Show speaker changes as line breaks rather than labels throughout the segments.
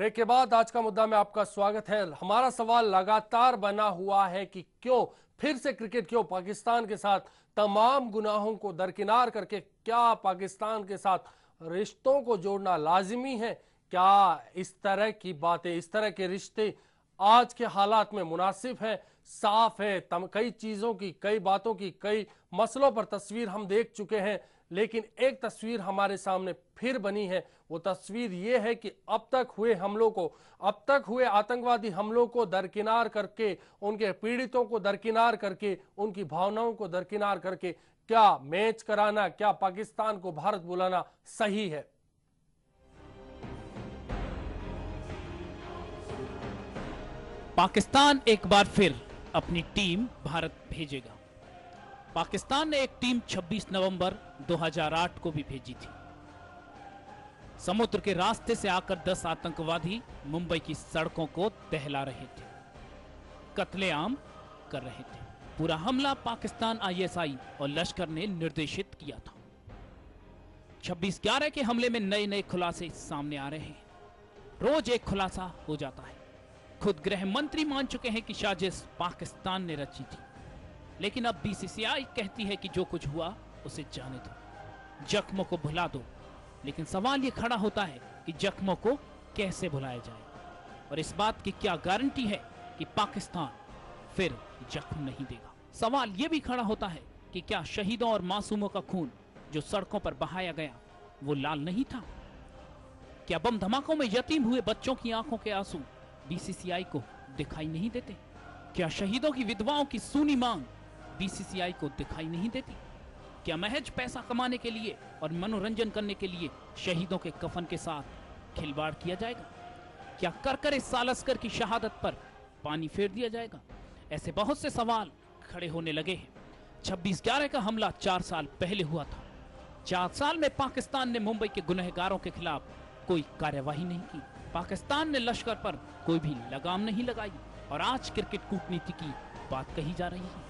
break के बाद आज का मुद्दा में आपका स्वागत है हमारा सवाल लगातार बना हुआ है कि क्यों फिर से क्रिकेट क्यों पाकिस्तान के साथ तमाम गुनाहों को दरकिनार करके क्या पाकिस्तान के साथ रिश्तों को जोड़ना लाजिमी है क्या इस तरह की बातें इस तरह के रिश्ते आज के हालात में मुनासिब है साफ है तम कई चीज़ों की कई बातों की कई मसलों पर तस्वीर हम देख चुके हैं लेकिन एक तस्वीर हमारे सामने फिर बनी है वो तस्वीर ये है कि अब तक हुए हमलों को अब तक हुए आतंकवादी हमलों को दरकिनार करके उनके पीड़ितों को दरकिनार करके उनकी भावनाओं को दरकिनार करके क्या मैच कराना क्या पाकिस्तान को भारत बुलाना
सही है पाकिस्तान एक बार फिर अपनी टीम भारत भेजेगा पाकिस्तान ने एक टीम 26 नवंबर 2008 को भी भेजी थी समुद्र के रास्ते से आकर 10 आतंकवादी मुंबई की सड़कों को दहला रहे थे कत्लेआम कर रहे थे पूरा हमला पाकिस्तान आईएसआई और लश्कर ने निर्देशित किया था 26 ग्यारह के हमले में नए नए खुलासे सामने आ रहे हैं रोज एक खुलासा हो जाता है खुद गृह मंत्री मान चुके हैं कि साजिश पाकिस्तान ने रची थी लेकिन अब बीसीसीआई कहती है कि जो कुछ हुआ उसे जाने दो जख्मों को भुला दो लेकिन सवाल यह खड़ा होता है कि जख्मों को कैसे भुलाया जाए और इस बात की क्या गारंटी है कि पाकिस्तान फिर जख्म नहीं देगा सवाल यह भी खड़ा होता है कि क्या शहीदों और मासूमों का खून जो सड़कों पर बहाया गया वो लाल नहीं था क्या बम धमाकों में यतीम हुए बच्चों की आंखों के आंसू बीसीसीआई को दिखाई नहीं देते क्या शहीदों की विधवाओं की सुनी मांग बीसीसीआई को दिखाई नहीं देती क्या महज पैसा कमाने के लिए और मनोरंजन करने के लिए शहीदों के कफन के साथ खिलवाड़ किया जाएगा क्या कर कर इस सालस्कर की शहादत पर पानी फेर दिया जाएगा ऐसे बहुत से सवाल खड़े होने लगे हैं छब्बीस ग्यारह का हमला चार साल पहले हुआ था चार साल में पाकिस्तान ने मुंबई के गुनहगारों के खिलाफ कोई कार्यवाही नहीं की पाकिस्तान ने लश्कर पर कोई भी लगाम नहीं लगाई और आज क्रिकेट कूटनीति की बात कही जा रही है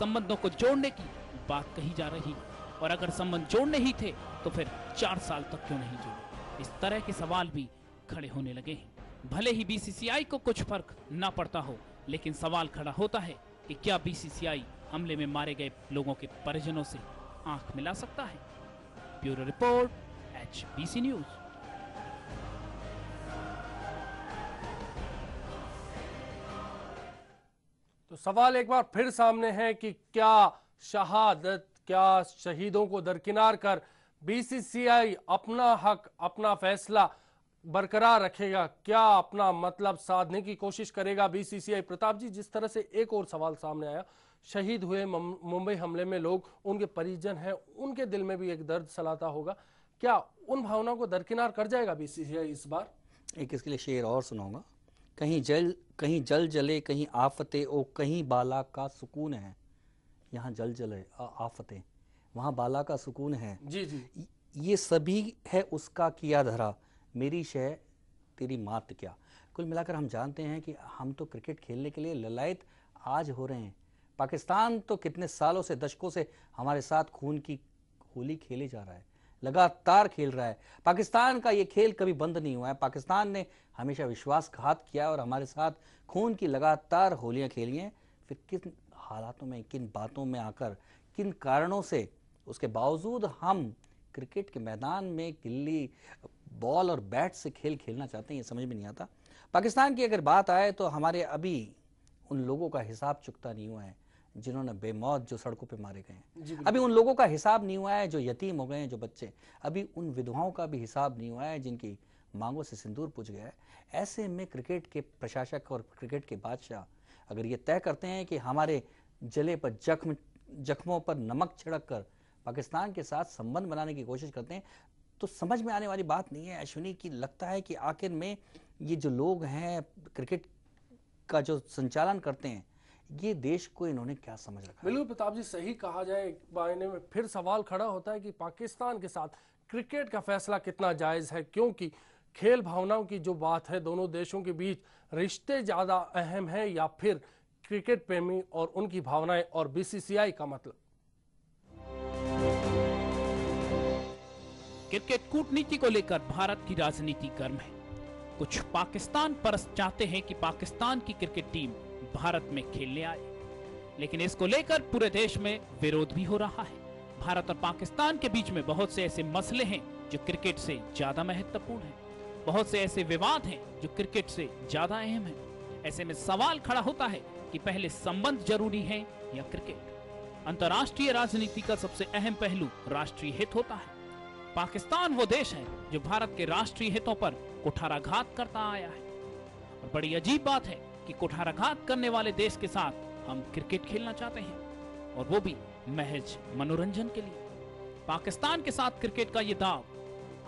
संबंधों को जोड़ने की बात कही जा रही और अगर संबंध जोड़ने ही थे तो फिर चार साल तक क्यों नहीं जोड़े इस तरह के सवाल भी खड़े होने लगे हैं भले ही बीसीसीआई को कुछ फर्क ना पड़ता हो लेकिन सवाल खड़ा होता है कि क्या बीसीसीआई हमले में मारे गए लोगों के परिजनों से आंख मिला सकता है ब्यूरो रिपोर्ट एच न्यूज़
तो सवाल एक बार फिर सामने है कि क्या शहादत क्या शहीदों को दरकिनार कर बीसीसीआई अपना हक अपना फैसला बरकरार रखेगा क्या अपना मतलब साधने की कोशिश करेगा बीसीसीआई प्रताप जी जिस तरह से एक और सवाल सामने आया शहीद हुए मुंबई हमले में लोग उनके परिजन हैं उनके दिल में भी एक दर्द सलाता होगा क्या उन भावनाओं को दरकिनार कर जाएगा बीसीसीआई इस बार
एक इसके लिए शेर और सुनाऊंगा कहीं जल कहीं जल जले कहीं आफते ओ कहीं बाला का सुकून है यहाँ जल जले आफते वहाँ बाला का सुकून है जी जी ये सभी है उसका किया धरा मेरी शह तेरी मात क्या कुल मिलाकर हम जानते हैं कि हम तो क्रिकेट खेलने के लिए ललायत आज हो रहे हैं पाकिस्तान तो कितने सालों से दशकों से हमारे साथ खून की होली खेले जा रहा है लगातार खेल रहा है पाकिस्तान का ये खेल कभी बंद नहीं हुआ है पाकिस्तान ने हमेशा विश्वासघात किया और हमारे साथ खून की लगातार होलियाँ खेली हैं फिर किन हालातों में किन बातों में आकर किन कारणों से उसके बावजूद हम क्रिकेट के मैदान में गिल्ली बॉल और बैट से खेल खेलना चाहते हैं ये समझ में नहीं आता पाकिस्तान की अगर बात आए तो हमारे अभी उन लोगों का हिसाब चुकता नहीं हुआ है जिन्होंने बेमौत जो सड़कों पे मारे गए हैं अभी उन लोगों का हिसाब नहीं हुआ है जो यतीम हो गए हैं जो बच्चे अभी उन विधवाओं का भी हिसाब नहीं हुआ है जिनकी मांगों से सिंदूर पूछ गया है ऐसे में क्रिकेट के प्रशासक और क्रिकेट के बादशाह अगर ये तय करते हैं कि हमारे जले पर जख्म जख्मों पर नमक छिड़क कर पाकिस्तान के साथ संबंध बनाने की कोशिश करते हैं तो समझ में आने वाली बात नहीं है अश्विनी की लगता है कि आखिर में ये जो लोग हैं क्रिकेट का जो संचालन करते हैं ये देश को इन्होंने क्या समझ
रखा बिल्कुल प्रताप जी सही कहा जाए एक मायने में फिर सवाल खड़ा होता है कि पाकिस्तान के साथ क्रिकेट का फैसला कितना जायज है क्योंकि खेल भावनाओं की जो बात है दोनों देशों के बीच रिश्ते ज्यादा अहम है या फिर क्रिकेट प्रेमी और उनकी भावनाएं और
बीसीसीआई का मतलब क्रिकेट कूटनीति को लेकर भारत की राजनीति गर्म है कुछ पाकिस्तान परस्त चाहते हैं कि पाकिस्तान की क्रिकेट टीम भारत में खेलने आए लेकिन इसको लेकर पूरे देश में विरोध भी हो रहा है भारत और पाकिस्तान के बीच में बहुत से ऐसे मसले हैं जो क्रिकेट से ज्यादा महत्वपूर्ण हैं बहुत से ऐसे विवाद हैं जो क्रिकेट से ज्यादा अहम हैं ऐसे में सवाल खड़ा होता है कि पहले संबंध जरूरी है या क्रिकेट अंतर्राष्ट्रीय राजनीति का सबसे अहम पहलू राष्ट्रीय हित होता है पाकिस्तान वो देश है जो भारत के राष्ट्रीय हितों पर कुठाराघात करता आया है और बड़ी अजीब बात है कि कुठाराघात करने वाले देश के साथ हम क्रिकेट खेलना चाहते हैं और वो भी महज मनोरंजन के लिए पाकिस्तान के साथ क्रिकेट का ये दाव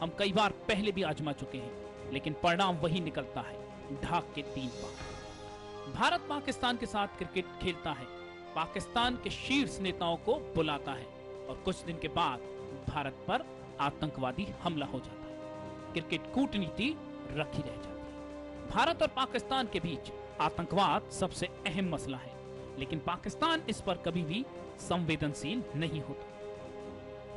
हम कई बार पहले भी आजमा चुके हैं लेकिन परिणाम वही निकलता है ढाक के तीन पार भारत पाकिस्तान के साथ क्रिकेट खेलता है पाकिस्तान के शीर्ष नेताओं को बुलाता है और कुछ दिन के बाद भारत पर आतंकवादी हमला हो जाता है क्रिकेट कूटनीति रखी रह जाती है भारत और पाकिस्तान के बीच आतंकवाद सबसे अहम मसला है लेकिन पाकिस्तान इस पर कभी भी संवेदनशील नहीं होता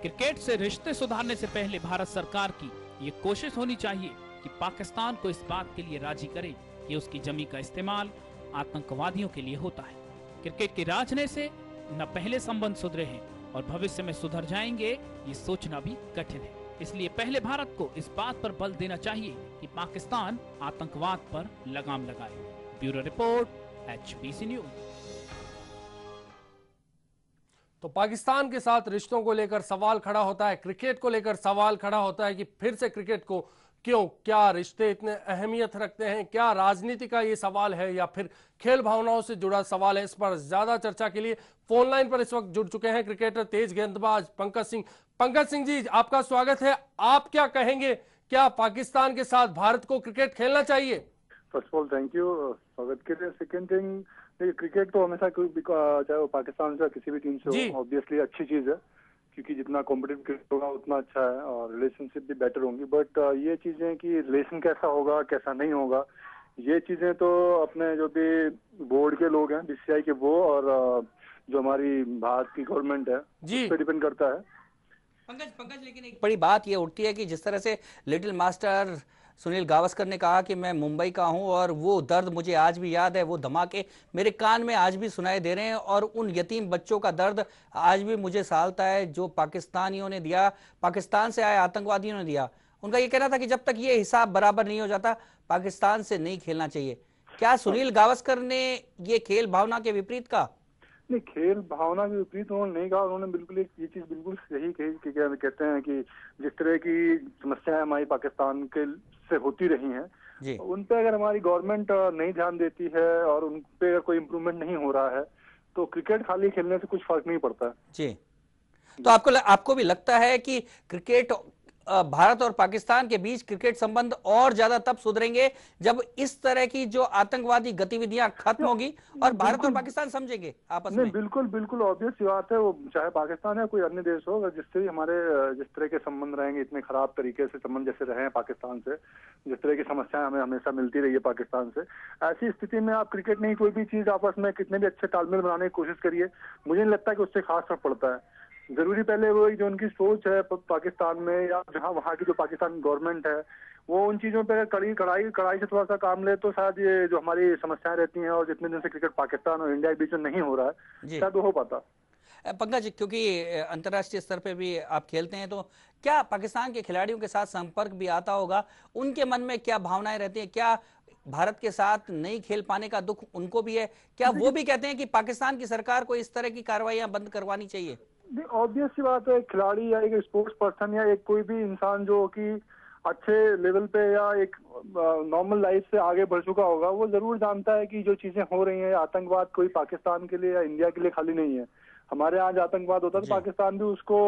क्रिकेट से रिश्ते सुधारने से पहले भारत सरकार की ये कोशिश होनी चाहिए कि पाकिस्तान को इस बात के लिए राजी करे कि उसकी जमी का इस्तेमाल आतंकवादियों के लिए होता है क्रिकेट के राजने से न पहले संबंध सुधरे हैं और भविष्य में सुधर जाएंगे ये सोचना भी कठिन है इसलिए पहले भारत को इस बात पर बल देना चाहिए कि पाकिस्तान आतंकवाद पर लगाम लगाए ब्यूरो रिपोर्ट एचपीसी न्यूज
तो पाकिस्तान के साथ रिश्तों को लेकर सवाल खड़ा होता है क्रिकेट को लेकर सवाल खड़ा होता है कि फिर से क्रिकेट को क्यों क्या रिश्ते इतने अहमियत रखते हैं क्या राजनीति का ये सवाल है या फिर खेल भावनाओं से जुड़ा सवाल है इस पर ज्यादा चर्चा के लिए फोन लाइन पर इस वक्त जुड़ चुके हैं क्रिकेटर तेज गेंदबाज पंकज सिंह पंकज सिंह जी आपका स्वागत है आप क्या कहेंगे क्या पाकिस्तान के साथ भारत को क्रिकेट खेलना चाहिए first
of all thank you स्वागत के लिए सेकेंड थिंग देखिए क्रिकेट तो हमेशा चाहे वो पाकिस्तान से किसी भी टीम से हो ऑब्वियसली अच्छी चीज़ है क्योंकि जितना कॉम्पिटेटिव क्रिकेट होगा उतना अच्छा है और रिलेशनशिप भी बेटर होंगी बट ये चीज़ें कि रिलेशन कैसा होगा कैसा नहीं होगा ये चीज़ें तो अपने जो भी बोर्ड के लोग हैं बीसीआई के वो और जो हमारी भारत की गवर्नमेंट है उस पर डिपेंड करता है
पंकज पंकज लेकिन एक बड़ी बात ये उठती है कि जिस तरह से लिटिल मास्टर सुनील गावस्कर ने कहा कि मैं मुंबई का हूं और वो दर्द मुझे आज भी याद है वो धमाके मेरे कान में आज भी सुनाई दे रहे हैं और उन यतीम बच्चों का दर्द आज भी मुझे सालता है जो पाकिस्तानियों ने दिया पाकिस्तान से आए आतंकवादियों ने दिया उनका ये कहना था कि जब तक ये हिसाब बराबर नहीं हो जाता पाकिस्तान से नहीं खेलना चाहिए क्या सुनील गावस्कर ने ये खेल भावना के विपरीत कहा नहीं खेल
भावना के विपरीत उन्होंने नहीं कहा उन्होंने बिल्कुल एक ये चीज बिल्कुल सही कही कि क्या कहते हैं कि जिस तरह की समस्याएं हमारी पाकिस्तान के से होती रही
हैं
उन पे अगर हमारी गवर्नमेंट नहीं ध्यान देती है और उन पे अगर कोई इम्प्रूवमेंट नहीं हो रहा है तो क्रिकेट खाली खेलने से कुछ फर्क नहीं पड़ता
जी तो आपको आपको भी लगता है कि क्रिकेट भारत और पाकिस्तान के बीच क्रिकेट संबंध और ज्यादा तब सुधरेंगे जब इस तरह की जो आतंकवादी गतिविधियां खत्म होगी और भारत और पाकिस्तान समझेंगे आपस में
बिल्कुल बिल्कुल ऑब्वियस बात है वो चाहे पाकिस्तान या कोई अन्य देश हो अगर जिससे भी हमारे जिस तरह के संबंध रहेंगे इतने खराब तरीके से संबंध जैसे रहे हैं पाकिस्तान से जिस तरह की समस्याएं हमें हमेशा मिलती रही है पाकिस्तान से ऐसी स्थिति में आप क्रिकेट नहीं कोई भी चीज आपस में कितने भी अच्छे तालमेल बनाने की कोशिश करिए मुझे नहीं लगता कि उससे खास फर्क पड़ता है जरूरी पहले वो जो उनकी सोच है पाकिस्तान में या जहाँ वहाँ की जो पाकिस्तान गवर्नमेंट है वो उन चीज़ों पर कड़ी कड़ाई कड़ाई से थोड़ा सा काम ले तो शायद ये जो हमारी समस्याएं रहती हैं और जितने दिन से क्रिकेट पाकिस्तान और इंडिया के बीच में नहीं हो रहा है शायद वो हो पाता
पंकज क्योंकि अंतर्राष्ट्रीय स्तर पे भी आप खेलते हैं तो क्या पाकिस्तान के खिलाड़ियों के साथ संपर्क भी आता होगा उनके मन में क्या भावनाएं रहती है क्या भारत के साथ नहीं खेल पाने का दुख उनको भी है क्या वो भी कहते हैं कि पाकिस्तान की सरकार को इस तरह की कार्रवाइयां बंद करवानी चाहिए
ऑब्वियस सी बात है खिलाड़ी या एक स्पोर्ट्स पर्सन या एक कोई भी इंसान जो कि अच्छे लेवल पे या एक नॉर्मल लाइफ से आगे बढ़ चुका होगा वो जरूर जानता है कि जो चीजें हो रही हैं आतंकवाद कोई पाकिस्तान के लिए या इंडिया के लिए खाली नहीं है हमारे यहाँ आतंकवाद होता है तो पाकिस्तान भी उसको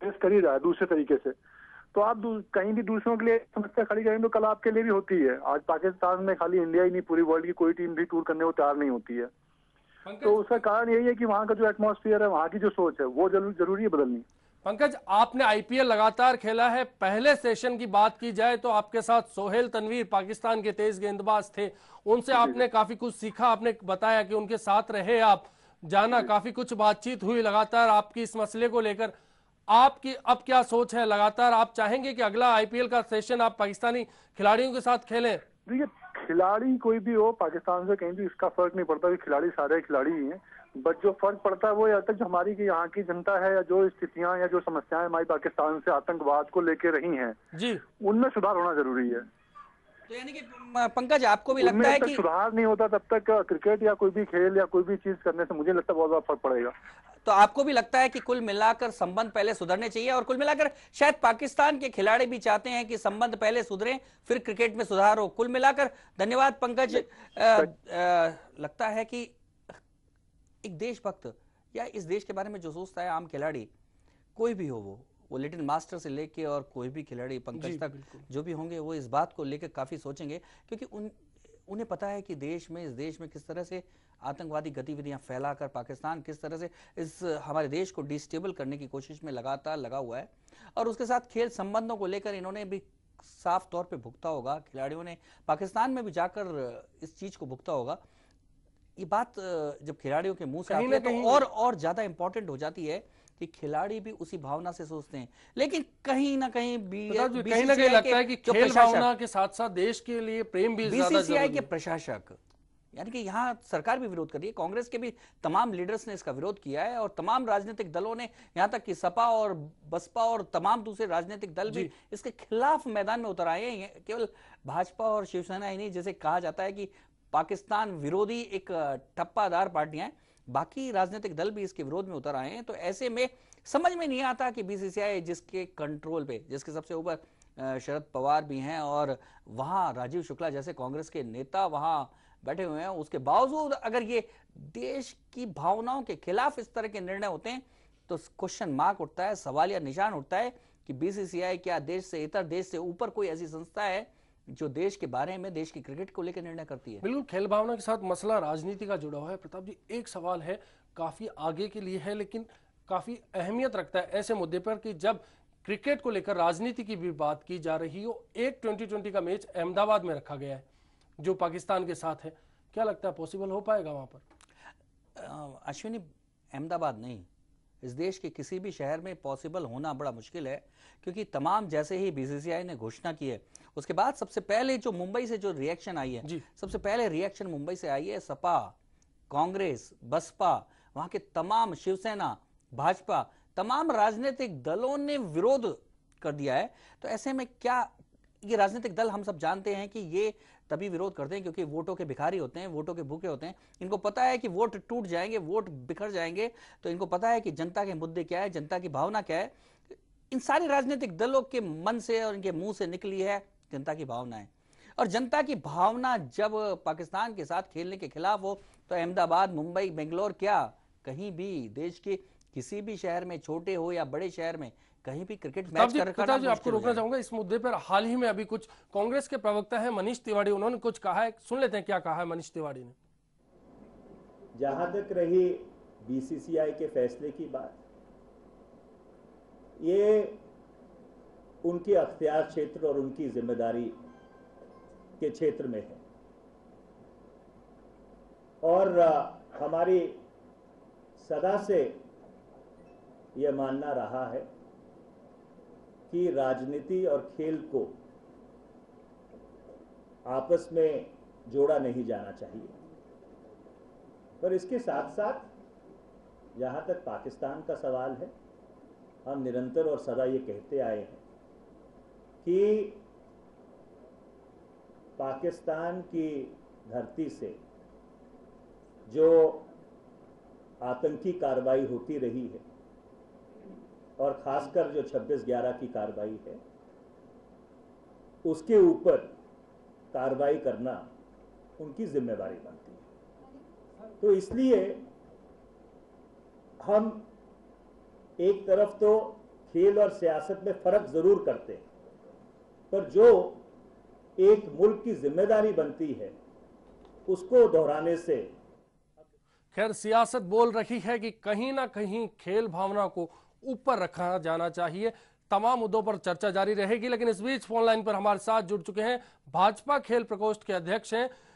फेस कर ही रहा है दूसरे तरीके से तो आप कहीं भी दूसरों के लिए समस्या खड़ी करेंगे तो कल आपके लिए भी होती है आज पाकिस्तान में खाली इंडिया ही
नहीं पूरी वर्ल्ड की कोई टीम भी टूर करने को तैयार नहीं होती है
तो उसका कारण यही है कि वहाँ का जो एटमोसफियर है वहाँ की जो सोच है वो जरूर जरूरी है बदलनी
पंकज आपने आईपीएल लगातार खेला है पहले सेशन की बात की जाए तो आपके साथ सोहेल तनवीर पाकिस्तान के तेज गेंदबाज थे उनसे आपने काफी कुछ सीखा आपने बताया कि उनके साथ रहे आप जाना काफी कुछ बातचीत हुई लगातार आपकी इस मसले को लेकर आपकी अब क्या सोच है लगातार आप चाहेंगे कि अगला आईपीएल का सेशन आप पाकिस्तानी खिलाड़ियों के साथ खेलें
खिलाड़ी कोई भी हो पाकिस्तान से कहीं भी इसका फर्क नहीं पड़ता कि खिलाड़ी सारे खिलाड़ी ही हैं बट जो फर्क पड़ता है वो यहाँ तक हमारी की यहाँ की जनता है या जो स्थितियां या जो समस्याएं हमारी पाकिस्तान से आतंकवाद को लेके रही हैं उनमें सुधार होना जरूरी है
तो यानी कि पंकज आपको भी लगता है कि
सुधार नहीं होता तब तक क्रिकेट या कोई भी खेल या कोई भी चीज करने से मुझे लगता है बहुत ज्यादा फर्क पड़ेगा
तो आपको भी लगता है कि कुल मिलाकर संबंध पहले सुधरने चाहिए और कुल मिलाकर शायद पाकिस्तान के खिलाड़ी भी चाहते हैं कि संबंध पहले सुधरे फिर क्रिकेट में सुधार हो कुल मिलाकर धन्यवाद पंकज लगता है कि एक देशभक्त या इस देश के बारे में जो सोचता है आम खिलाड़ी कोई भी हो वो वो लेटिन मास्टर से लेके और कोई भी खिलाड़ी पंकज तक जो भी होंगे वो इस बात को लेकर काफ़ी सोचेंगे क्योंकि उन उन्हें पता है कि देश में इस देश में किस तरह से आतंकवादी गतिविधियां फैलाकर पाकिस्तान किस तरह से इस हमारे देश को डिस्टेबल करने की कोशिश में लगातार लगा हुआ है और उसके साथ खेल संबंधों को लेकर इन्होंने भी साफ तौर पे भुगता होगा खिलाड़ियों ने पाकिस्तान में भी जाकर इस चीज को भुगता होगा ये बात जब खिलाड़ियों के मुंह से आती है तो और और ज्यादा इंपॉर्टेंट हो जाती है कि खिलाड़ी भी उसी भावना से सोचते हैं लेकिन कहीं ना कहीं कहीं ना कहीं लगता है कि खेल भावना
के साथ साथ देश के लिए प्रेम भी बीसीसीआई के
प्रशासक यानी कि यहाँ सरकार भी विरोध कर रही है कांग्रेस के भी तमाम लीडर्स ने इसका विरोध किया है और तमाम राजनीतिक दलों ने यहाँ तक कि सपा और बसपा और तमाम दूसरे राजनीतिक दल भी इसके खिलाफ मैदान में उतर आए हैं केवल भाजपा और शिवसेना ही नहीं जैसे कहा जाता है कि पाकिस्तान विरोधी एक टप्पादार पार्टियां हैं बाकी राजनीतिक दल भी इसके विरोध में उतर आए हैं तो ऐसे में समझ में नहीं आता कि बीसीसीआई जिसके कंट्रोल पे जिसके सबसे ऊपर शरद पवार भी हैं और वहां राजीव शुक्ला जैसे कांग्रेस के नेता वहां बैठे हुए हैं उसके बावजूद अगर ये देश की भावनाओं के खिलाफ इस तरह के निर्णय होते हैं तो क्वेश्चन मार्क उठता है सवाल या निशान उठता है कि बीसीसीआई क्या देश से इतर देश से ऊपर कोई ऐसी संस्था है जो देश के बारे में देश की क्रिकेट को लेकर निर्णय करती
है बिल्कुल खेल भावना के साथ मसला राजनीति का जुड़ा हुआ है प्रताप जी एक सवाल है काफी आगे के लिए है लेकिन काफी अहमियत रखता है ऐसे मुद्दे पर कि जब क्रिकेट को लेकर राजनीति की भी बात की जा रही हो एक ट्वेंटी ट्वेंटी का मैच अहमदाबाद में रखा गया है जो पाकिस्तान के साथ है क्या लगता है पॉसिबल हो पाएगा वहां पर अश्विनी अहमदाबाद
नहीं इस देश के किसी भी शहर में पॉसिबल होना बड़ा मुश्किल है क्योंकि तमाम जैसे ही बीसीसीआई ने घोषणा की है उसके बाद सबसे पहले जो मुंबई से जो रिएक्शन आई है सबसे पहले रिएक्शन मुंबई से आई है सपा कांग्रेस बसपा वहां के तमाम शिवसेना भाजपा तमाम राजनीतिक दलों ने विरोध कर दिया है तो ऐसे में क्या ये राजनीतिक दल हम सब जानते हैं कि ये तभी विरोध करते हैं क्योंकि वोटों के भिखारी होते हैं वोटों के भूखे होते हैं इनको पता है कि वोट टूट जाएंगे वोट बिखर जाएंगे तो इनको पता है कि जनता के मुद्दे क्या है जनता की भावना क्या है इन सारे राजनीतिक दलों के मन से और इनके मुंह से निकली है जनता की भावना है और जनता की भावना जब पाकिस्तान के साथ खेलने के खिलाफ हो तो अहमदाबाद मुंबई बेंगलोर क्या कहीं भी देश के किसी भी शहर में छोटे हो या बड़े शहर में कहीं भी क्रिकेट मैच कर जी, आपको रोकना
चाहूंगा इस मुद्दे पर हाल ही में अभी कुछ कांग्रेस के प्रवक्ता है मनीष तिवारी उन्होंने कुछ कहा है सुन लेते हैं क्या कहा है मनीष तिवारी ने
जहां तक रही बीसीसीआई के फैसले की बात ये उनके अख्तियार क्षेत्र और उनकी जिम्मेदारी के क्षेत्र में है और हमारी सदा से यह मानना रहा है कि राजनीति और खेल को आपस में जोड़ा नहीं जाना चाहिए पर इसके साथ साथ जहां तक पाकिस्तान का सवाल है हम निरंतर और सदा ये कहते आए हैं कि पाकिस्तान की धरती से जो आतंकी कार्रवाई होती रही है और खासकर जो 26 ग्यारह की कार्रवाई है उसके ऊपर कार्रवाई करना उनकी जिम्मेवारी बनती
है
तो इसलिए हम एक तरफ तो खेल और सियासत में फर्क जरूर करते हैं पर जो एक मुल्क की जिम्मेदारी बनती है उसको दोहराने से
खैर सियासत बोल रही है कि कहीं ना कहीं खेल भावना को ऊपर रखा जाना चाहिए तमाम मुद्दों पर चर्चा जारी रहेगी लेकिन इस बीच फोन लाइन पर हमारे साथ जुड़ चुके हैं भाजपा खेल प्रकोष्ठ के अध्यक्ष हैं